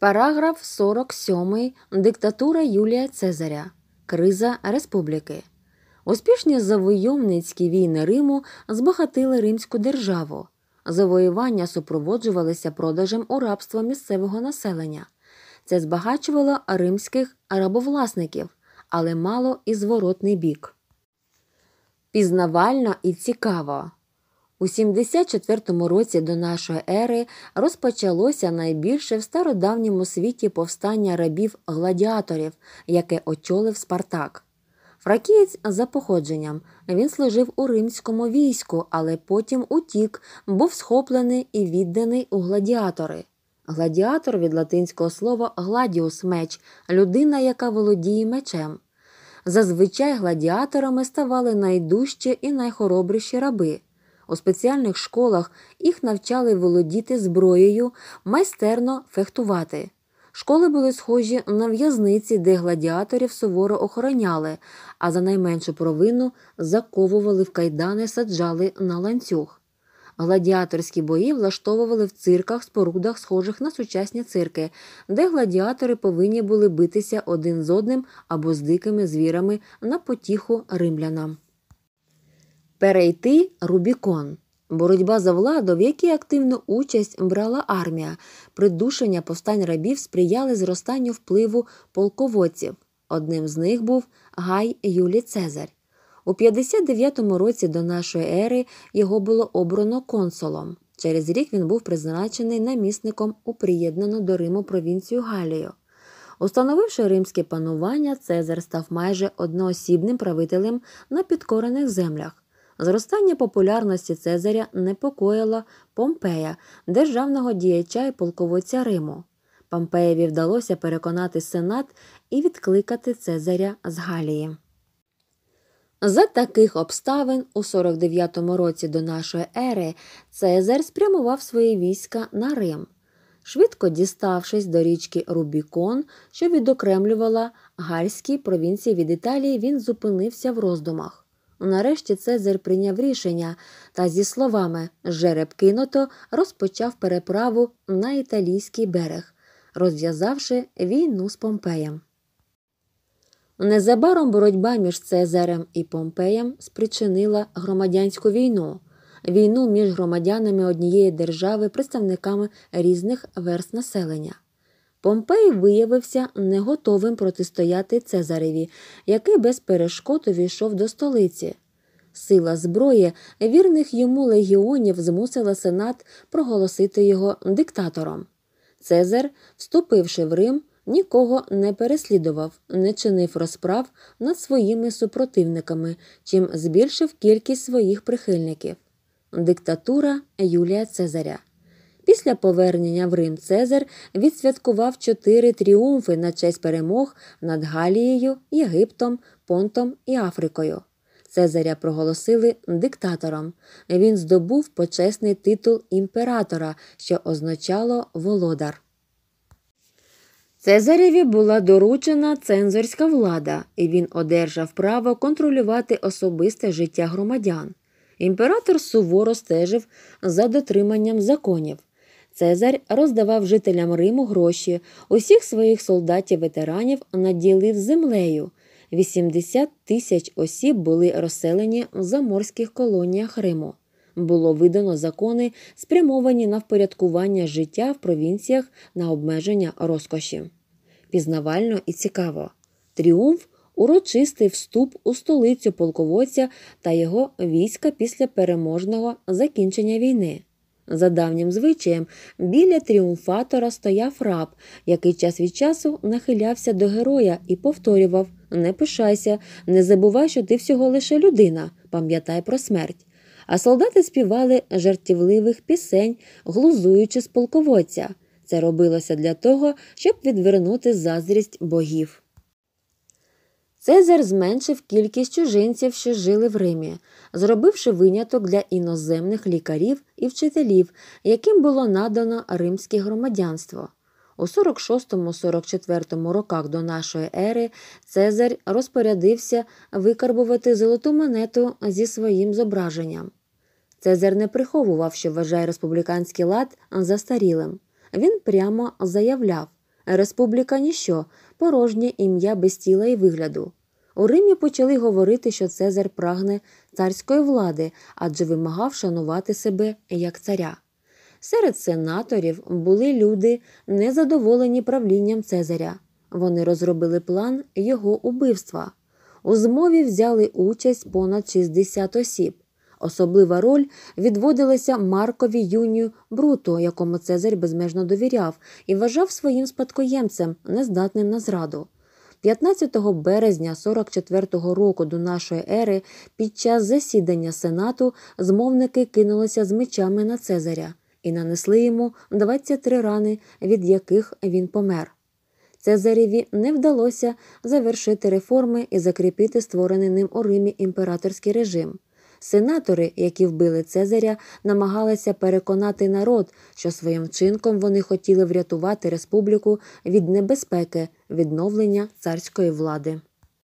Параграф 47. Диктатура Юлія Цезаря. Криза республіки. Успішні завойовницькі війни Риму збагатили Римську державу. Завоювання супроводжувалися продажем у рабство місцевого населення. Це збагачувало римських рабовласників, але мало і зворотний бік. Пізнавально і цікаво. У 74 році до нашої ери розпочалося найбільше в стародавньому світі повстання рабів гладіаторів, яке очолив Спартак. Фракієць за походженням він служив у римському війську, але потім утік, був схоплений і відданий у гладіатори. Гладіатор від латинського слова гладіус меч, людина, яка володіє мечем. Зазвичай гладіаторами ставали найдужчі і найхоробріші раби. У спеціальних школах їх навчали володіти зброєю, майстерно фехтувати. Школи були схожі на в'язниці, де гладіаторів суворо охороняли, а за найменшу провину заковували в кайдани, саджали на ланцюг. Гладіаторські бої влаштовували в цирках, спорудах, схожих на сучасні цирки, де гладіатори повинні були битися один з одним або з дикими звірами на потіху римлянам перейти Рубікон. Боротьба за владу, в якій активну участь брала армія, придушення повстань рабів сприяли зростанню впливу полководців. Одним з них був Гай Юлій Цезарь. У 59-му році до нашої ери його було обрано консулом. Через рік він був призначений намісником у приєднану до Риму провінцію Галію. Установивши римське панування, Цезар став майже одноосібним правителем на підкорених землях. Зростання популярності Цезаря непокоїла Помпея, державного діяча і полководця Риму. Помпеєві вдалося переконати сенат і відкликати Цезаря з Галії. За таких обставин у 49-му році до нашої ери Цезар спрямував свої війська на Рим. Швидко діставшись до річки Рубікон, що відокремлювала гальські провінції від Італії, він зупинився в роздумах. Нарешті Цезар прийняв рішення та, зі словами жереб киното, розпочав переправу на італійський берег, розв'язавши війну з Помпеєм. Незабаром боротьба між Цезарем і Помпеєм спричинила громадянську війну, війну між громадянами однієї держави, представниками різних верст населення. Помпей виявився не готовим протистояти Цезареві, який без перешкод увійшов до столиці. Сила зброї вірних йому легіонів змусила сенат проголосити його диктатором. Цезар, вступивши в Рим, нікого не переслідував, не чинив розправ над своїми супротивниками, чим збільшив кількість своїх прихильників. Диктатура Юлія Цезаря. Після повернення в Рим Цезар відсвяткував чотири тріумфи на честь перемог над Галією, Єгиптом, Понтом і Африкою. Цезаря проголосили диктатором. Він здобув почесний титул імператора, що означало володар. Цезареві була доручена цензорська влада, і він одержав право контролювати особисте життя громадян. Імператор суворо стежив за дотриманням законів. Цезарь роздавав жителям Риму гроші, усіх своїх солдатів-ветеранів наділив землею. 80 тисяч осіб були розселені в заморських колоніях Риму. Було видано закони, спрямовані на впорядкування життя в провінціях на обмеження розкоші. Пізнавально і цікаво. Тріумф урочистий вступ у столицю полководця та його війська після переможного закінчення війни. За давнім звичаєм, біля тріумфатора стояв раб, який час від часу нахилявся до героя і повторював Не пишайся, не забувай, що ти всього лише людина, пам'ятай про смерть. А солдати співали жартівливих пісень, глузуючи з полководця. Це робилося для того, щоб відвернути заздрість богів. Цезар зменшив кількість чужинців, що жили в Римі, зробивши виняток для іноземних лікарів і вчителів, яким було надано римське громадянство. У 46-44 роках до нашої ери Цезарь розпорядився викарбувати золоту монету зі своїм зображенням. Цезар не приховував, що вважає республіканський лад застарілим. Він прямо заявляв: Республіка ніщо, порожнє ім'я без тіла і вигляду. У Римі почали говорити, що Цезар прагне царської влади, адже вимагав шанувати себе як царя. Серед сенаторів були люди, незадоволені правлінням Цезаря. Вони розробили план його убивства. У змові взяли участь понад 60 осіб. Особлива роль відводилася Маркові Юнію Бруто, якому Цезарь безмежно довіряв і вважав своїм спадкоємцем, нездатним на зраду. 15 березня 44-го року до нашої ери під час засідання Сенату змовники кинулися з мечами на Цезаря і нанесли йому 23 рани, від яких він помер. Цезареві не вдалося завершити реформи і закріпити створений ним у Римі імператорський режим. Сенатори, які вбили Цезаря, намагалися переконати народ, що своїм вчинком вони хотіли врятувати республіку від небезпеки відновлення царської влади.